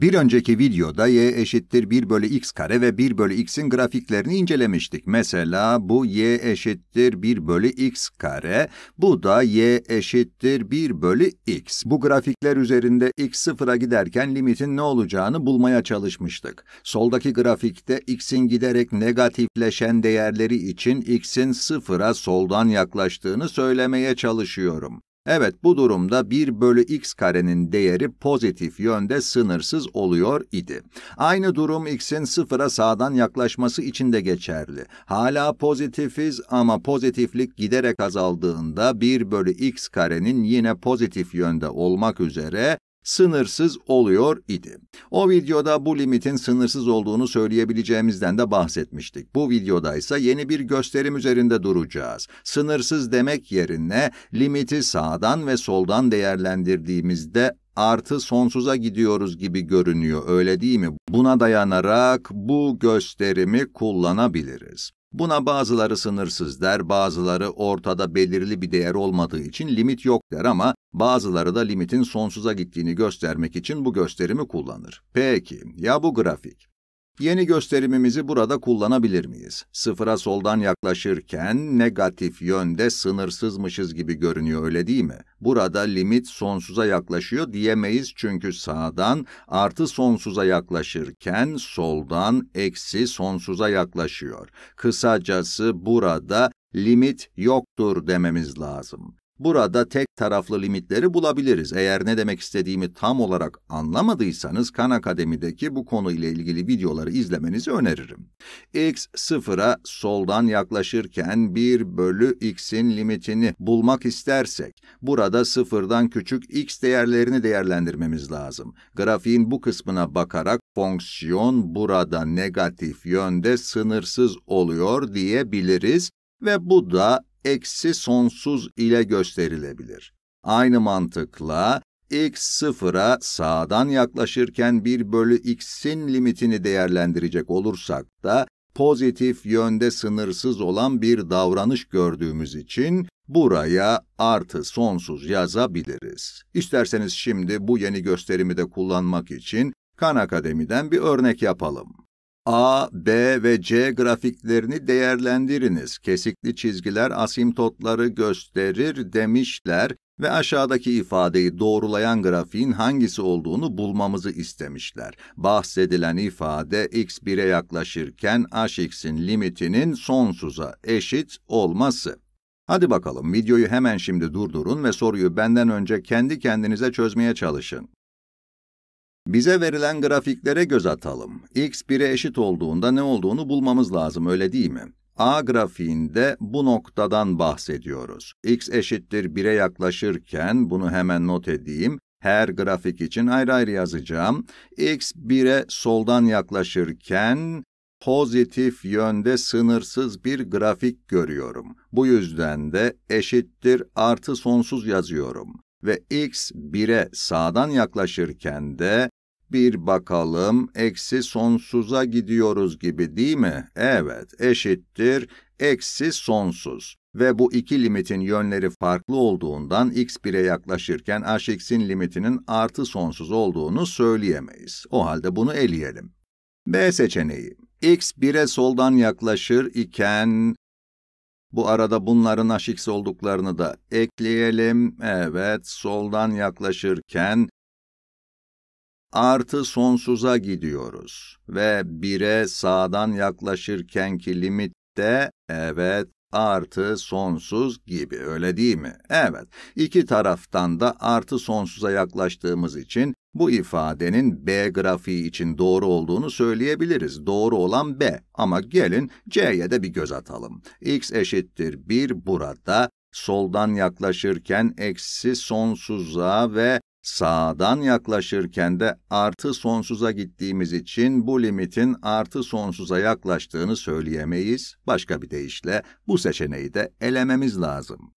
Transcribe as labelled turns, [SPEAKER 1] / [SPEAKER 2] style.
[SPEAKER 1] Bir önceki videoda y eşittir 1 bölü x kare ve 1 bölü x'in grafiklerini incelemiştik. Mesela bu y eşittir 1 bölü x kare, bu da y eşittir 1 bölü x. Bu grafikler üzerinde x sıfıra giderken limitin ne olacağını bulmaya çalışmıştık. Soldaki grafikte x'in giderek negatifleşen değerleri için x'in sıfıra soldan yaklaştığını söylemeye çalışıyorum. Evet bu durumda 1 bölü x karenin değeri pozitif yönde sınırsız oluyor idi. Aynı durum x'in sıfıra sağdan yaklaşması için de geçerli. Hala pozitifiz ama pozitiflik giderek azaldığında 1 bölü x karenin yine pozitif yönde olmak üzere sınırsız oluyor idi. O videoda bu limitin sınırsız olduğunu söyleyebileceğimizden de bahsetmiştik. Bu videoda ise yeni bir gösterim üzerinde duracağız. Sınırsız demek yerine limiti sağdan ve soldan değerlendirdiğimizde artı sonsuza gidiyoruz gibi görünüyor öyle değil mi? Buna dayanarak bu gösterimi kullanabiliriz. Buna bazıları sınırsız der, bazıları ortada belirli bir değer olmadığı için limit yok der ama bazıları da limitin sonsuza gittiğini göstermek için bu gösterimi kullanır. Peki, ya bu grafik? Yeni gösterimimizi burada kullanabilir miyiz? Sıfıra soldan yaklaşırken negatif yönde sınırsızmışız gibi görünüyor öyle değil mi? Burada limit sonsuza yaklaşıyor diyemeyiz çünkü sağdan artı sonsuza yaklaşırken soldan eksi sonsuza yaklaşıyor. Kısacası burada limit yoktur dememiz lazım. Burada tek taraflı limitleri bulabiliriz. Eğer ne demek istediğimi tam olarak anlamadıysanız Khan Akademi'deki bu konuyla ilgili videoları izlemenizi öneririm. x sıfıra soldan yaklaşırken 1 bölü x'in limitini bulmak istersek, burada sıfırdan küçük x değerlerini değerlendirmemiz lazım. Grafiğin bu kısmına bakarak fonksiyon burada negatif yönde sınırsız oluyor diyebiliriz ve bu da eksi sonsuz ile gösterilebilir. Aynı mantıkla x sıfıra sağdan yaklaşırken 1 bölü x'in limitini değerlendirecek olursak da pozitif yönde sınırsız olan bir davranış gördüğümüz için buraya artı sonsuz yazabiliriz. İsterseniz şimdi bu yeni gösterimi de kullanmak için Khan Akademi'den bir örnek yapalım. A, B ve C grafiklerini değerlendiriniz. Kesikli çizgiler asimtotları gösterir demişler ve aşağıdaki ifadeyi doğrulayan grafiğin hangisi olduğunu bulmamızı istemişler. Bahsedilen ifade x 1'e yaklaşırken hx'in limitinin sonsuza eşit olması. Hadi bakalım videoyu hemen şimdi durdurun ve soruyu benden önce kendi kendinize çözmeye çalışın. Bize verilen grafiklere göz atalım. x 1'e eşit olduğunda ne olduğunu bulmamız lazım öyle değil mi? A grafiğinde bu noktadan bahsediyoruz. x eşittir 1'e yaklaşırken bunu hemen not edeyim. Her grafik için ayrı ayrı yazacağım. x 1'e soldan yaklaşırken pozitif yönde sınırsız bir grafik görüyorum. Bu yüzden de eşittir artı sonsuz yazıyorum. Ve x 1'e sağdan yaklaşırken de bir bakalım eksi sonsuza gidiyoruz gibi değil mi? Evet, eşittir eksi sonsuz. Ve bu iki limitin yönleri farklı olduğundan x1'e yaklaşırken x'in limitinin artı sonsuz olduğunu söyleyemeyiz. O halde bunu eleyelim. B seçeneği. x 1'e soldan yaklaşır iken bu arada bunların aşix olduklarını da ekleyelim. Evet, soldan yaklaşırken artı sonsuza gidiyoruz ve 1'e sağdan yaklaşırkenki limit de evet artı sonsuz gibi öyle değil mi? Evet, İki taraftan da artı sonsuza yaklaştığımız için bu ifadenin B grafiği için doğru olduğunu söyleyebiliriz. Doğru olan B ama gelin C'ye de bir göz atalım. x eşittir 1 burada, soldan yaklaşırken eksi sonsuza ve Sağdan yaklaşırken de artı sonsuza gittiğimiz için bu limitin artı sonsuza yaklaştığını söyleyemeyiz. Başka bir deyişle bu seçeneği de elememiz lazım.